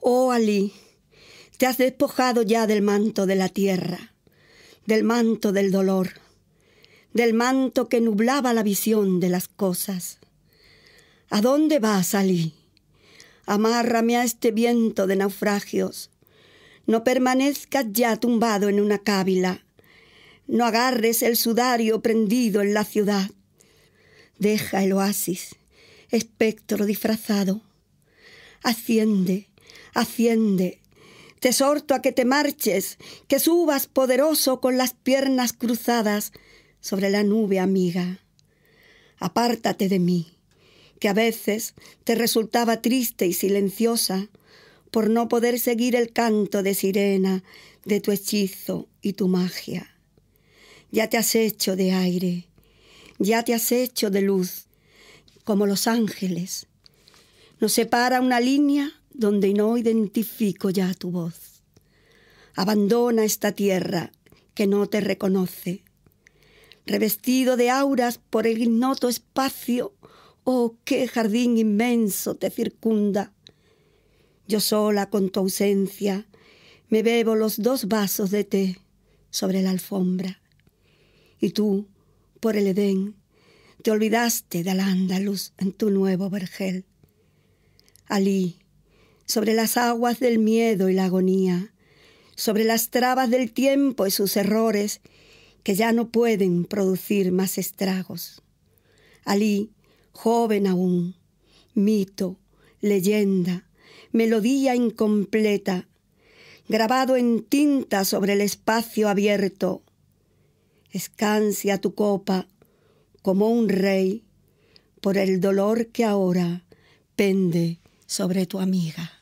Oh Alí, te has despojado ya del manto de la tierra, del manto del dolor, del manto que nublaba la visión de las cosas. ¿A dónde vas, Alí? Amárrame a este viento de naufragios. No permanezcas ya tumbado en una cávila. No agarres el sudario prendido en la ciudad. Deja el oasis, espectro disfrazado. Asciende, Asciende. Te exhorto a que te marches, que subas poderoso con las piernas cruzadas sobre la nube amiga. Apártate de mí, que a veces te resultaba triste y silenciosa por no poder seguir el canto de sirena de tu hechizo y tu magia. Ya te has hecho de aire, ya te has hecho de luz, como los ángeles. Nos separa una línea donde no identifico ya tu voz. Abandona esta tierra que no te reconoce. Revestido de auras por el ignoto espacio, oh, qué jardín inmenso te circunda. Yo sola con tu ausencia me bebo los dos vasos de té sobre la alfombra. Y tú, por el Edén, te olvidaste de Andaluz en tu nuevo vergel. Alí, sobre las aguas del miedo y la agonía, sobre las trabas del tiempo y sus errores que ya no pueden producir más estragos. Alí, joven aún, mito, leyenda, melodía incompleta, grabado en tinta sobre el espacio abierto, escancia tu copa como un rey por el dolor que ahora pende sobre tu amiga.